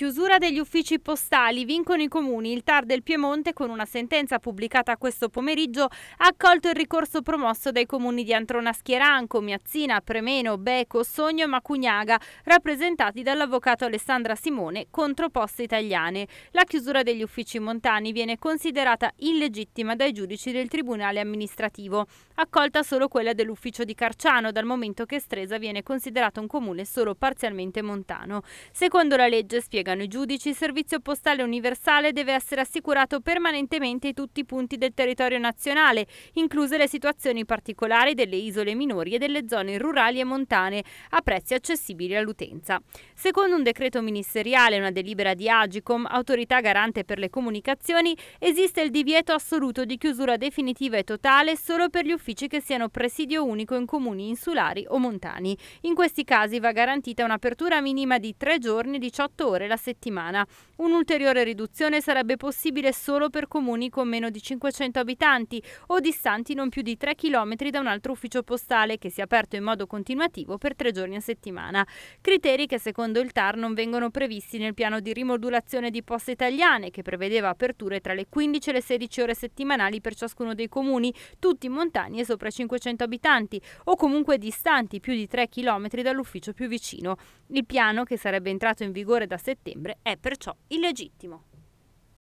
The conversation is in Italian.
Chiusura degli uffici postali, vincono i comuni. Il TAR del Piemonte, con una sentenza pubblicata questo pomeriggio, ha accolto il ricorso promosso dai comuni di Antrona Schieranco, Miazzina, Premeno, Beco, Sogno e Macugnaga, rappresentati dall'avvocato Alessandra Simone contro Poste Italiane. La chiusura degli uffici montani viene considerata illegittima dai giudici del Tribunale amministrativo. Accolta solo quella dell'ufficio di Carciano, dal momento che Stresa viene considerato un comune solo parzialmente montano. Secondo la legge, spiega spiegano i giudici, il servizio postale universale deve essere assicurato permanentemente in tutti i punti del territorio nazionale, incluse le situazioni particolari delle isole minori e delle zone rurali e montane, a prezzi accessibili all'utenza. Secondo un decreto ministeriale e una delibera di Agicom, autorità garante per le comunicazioni, esiste il divieto assoluto di chiusura definitiva e totale solo per gli uffici che siano presidio unico in comuni insulari o montani. In questi casi va garantita un'apertura minima di tre giorni, 18 ore la settimana. Un'ulteriore riduzione sarebbe possibile solo per comuni con meno di 500 abitanti o distanti non più di 3 km da un altro ufficio postale che sia aperto in modo continuativo per tre giorni a settimana. Criteri che secondo il TAR non vengono previsti nel piano di rimodulazione di poste italiane che prevedeva aperture tra le 15 e le 16 ore settimanali per ciascuno dei comuni, tutti montani e sopra 500 abitanti o comunque distanti più di 3 km dall'ufficio più vicino. Il piano, che sarebbe entrato in vigore da settembre, settembre è perciò illegittimo.